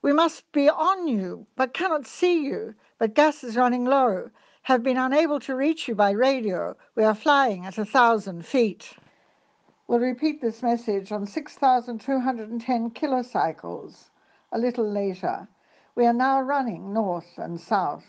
We must be on you, but cannot see you, but gas is running low. Have been unable to reach you by radio. We are flying at a thousand feet. We'll repeat this message on 6,210 kilocycles a little later. We are now running north and south.